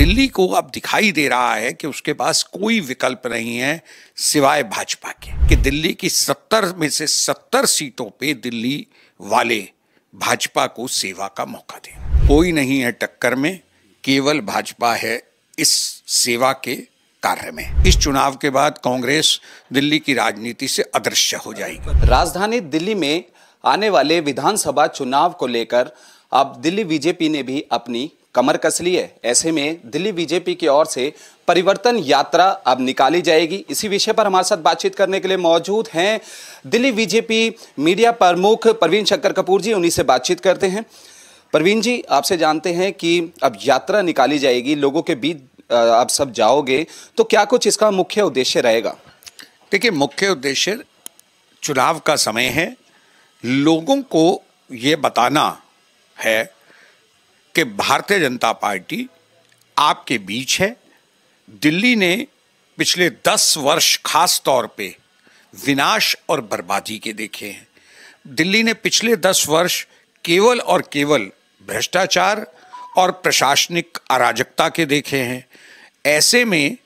दिल्ली को अब दिखाई दे रहा है कि उसके पास कोई विकल्प नहीं है सिवाय भाजपा के कि दिल्ली की सत्तर में से सत्तर सीटों पे दिल्ली वाले भाजपा को सेवा का मौका दें कोई नहीं है टक्कर में केवल भाजपा है इस सेवा के कार्य में इस चुनाव के बाद कांग्रेस दिल्ली की राजनीति से अदृश्य हो जाएगी राजधानी दिल्ली में आने वाले विधानसभा चुनाव को लेकर अब दिल्ली बीजेपी ने भी अपनी कमर कस ली है ऐसे में दिल्ली बीजेपी की ओर से परिवर्तन यात्रा अब निकाली जाएगी इसी विषय पर हमारे साथ बातचीत करने के लिए मौजूद हैं दिल्ली बीजेपी मीडिया प्रमुख प्रवीण शंकर कपूर जी उन्हीं से बातचीत करते हैं प्रवीण जी आपसे जानते हैं कि अब यात्रा निकाली जाएगी लोगों के बीच आप सब जाओगे तो क्या कुछ इसका मुख्य उद्देश्य रहेगा देखिए मुख्य उद्देश्य चुनाव का समय है लोगों को ये बताना है कि भारतीय जनता पार्टी आपके बीच है दिल्ली ने पिछले दस वर्ष खास तौर पे विनाश और बर्बादी के देखे हैं दिल्ली ने पिछले दस वर्ष केवल और केवल भ्रष्टाचार और प्रशासनिक अराजकता के देखे हैं ऐसे में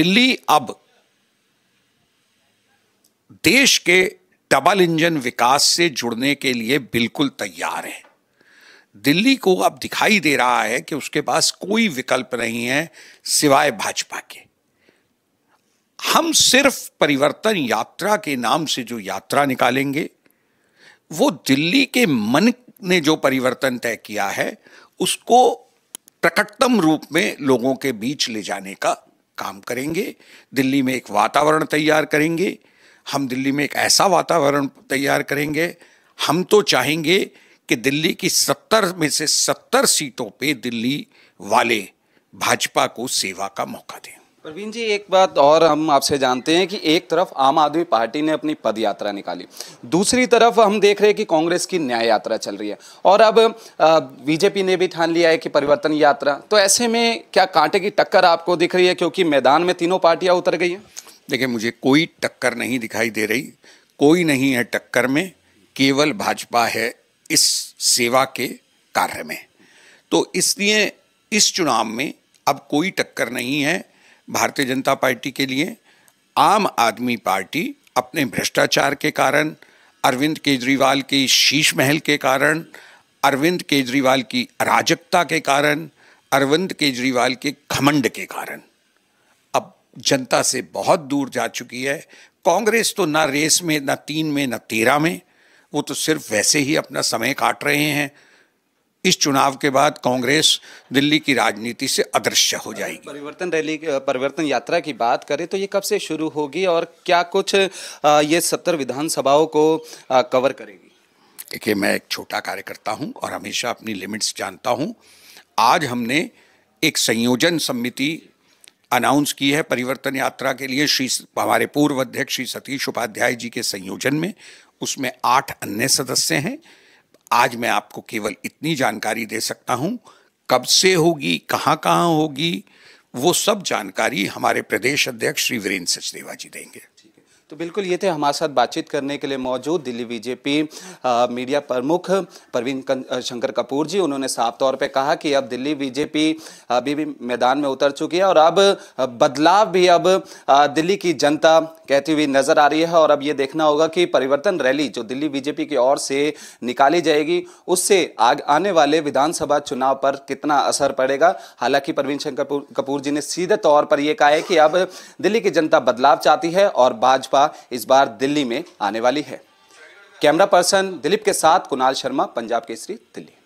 दिल्ली अब देश के डबल इंजन विकास से जुड़ने के लिए बिल्कुल तैयार है दिल्ली को अब दिखाई दे रहा है कि उसके पास कोई विकल्प नहीं है सिवाय भाजपा के हम सिर्फ परिवर्तन यात्रा के नाम से जो यात्रा निकालेंगे वो दिल्ली के मन ने जो परिवर्तन तय किया है उसको प्रकटतम रूप में लोगों के बीच ले जाने का काम करेंगे दिल्ली में एक वातावरण तैयार करेंगे हम दिल्ली में एक ऐसा वातावरण तैयार करेंगे हम तो चाहेंगे कि दिल्ली की सत्तर में से सत्तर सीटों पे दिल्ली वाले भाजपा को सेवा का मौका दें प्रवीण जी एक बात और हम आपसे जानते हैं कि एक तरफ आम आदमी पार्टी ने अपनी पद यात्रा निकाली दूसरी तरफ हम देख रहे हैं कि कांग्रेस की न्याय यात्रा चल रही है और अब बीजेपी ने भी ठान लिया है कि परिवर्तन यात्रा तो ऐसे में क्या कांटे की टक्कर आपको दिख रही है क्योंकि मैदान में तीनों पार्टियां उतर गई हैं देखिए मुझे कोई टक्कर नहीं दिखाई दे रही कोई नहीं है टक्कर में केवल भाजपा है इस सेवा के कार्य में तो इसलिए इस चुनाव में अब कोई टक्कर नहीं है भारतीय जनता पार्टी के लिए आम आदमी पार्टी अपने भ्रष्टाचार के कारण अरविंद केजरीवाल के शीश महल के कारण अरविंद केजरीवाल की अराजकता के कारण अरविंद केजरीवाल के घमंड के कारण अब जनता से बहुत दूर जा चुकी है कांग्रेस तो ना रेस में ना तीन में ना तेरह में वो तो सिर्फ वैसे ही अपना समय काट रहे हैं इस चुनाव के बाद कांग्रेस दिल्ली की राजनीति से अदृश्य हो जाएगी परिवर्तन रैली परिवर्तन यात्रा की बात करें तो ये कब से शुरू होगी और क्या कुछ ये सत्तर विधानसभाओं को कवर करेगी देखिए मैं एक छोटा कार्यकर्ता हूँ और हमेशा अपनी लिमिट्स जानता हूँ आज हमने एक संयोजन समिति अनाउंस की है परिवर्तन यात्रा के लिए श्री हमारे पूर्व अध्यक्ष श्री सतीश उपाध्याय जी के संयोजन में उसमें आठ अन्य सदस्य हैं आज मैं आपको केवल इतनी जानकारी दे सकता हूँ कब से होगी कहाँ कहाँ होगी वो सब जानकारी हमारे प्रदेश अध्यक्ष श्री वीरेंद्र सचदेवा जी देंगे तो बिल्कुल ये थे हमारे साथ बातचीत करने के लिए मौजूद दिल्ली बीजेपी मीडिया प्रमुख परवीन शंकर कपूर जी उन्होंने साफ तौर पे कहा कि अब दिल्ली बीजेपी अभी भी मैदान में उतर चुकी है और अब बदलाव भी अब दिल्ली की जनता कहती हुई नजर आ रही है और अब ये देखना होगा कि परिवर्तन रैली जो दिल्ली बीजेपी की ओर से निकाली जाएगी उससे आग आने वाले विधानसभा चुनाव पर कितना असर पड़ेगा हालांकि परवीन शंकर कपूर जी ने सीधे तौर पर यह कहा है कि अब दिल्ली की जनता बदलाव चाहती है और भाजपा सभा इस बार दिल्ली में आने वाली है कैमरा पर्सन दिलीप के साथ कुणाल शर्मा पंजाब केसरी दिल्ली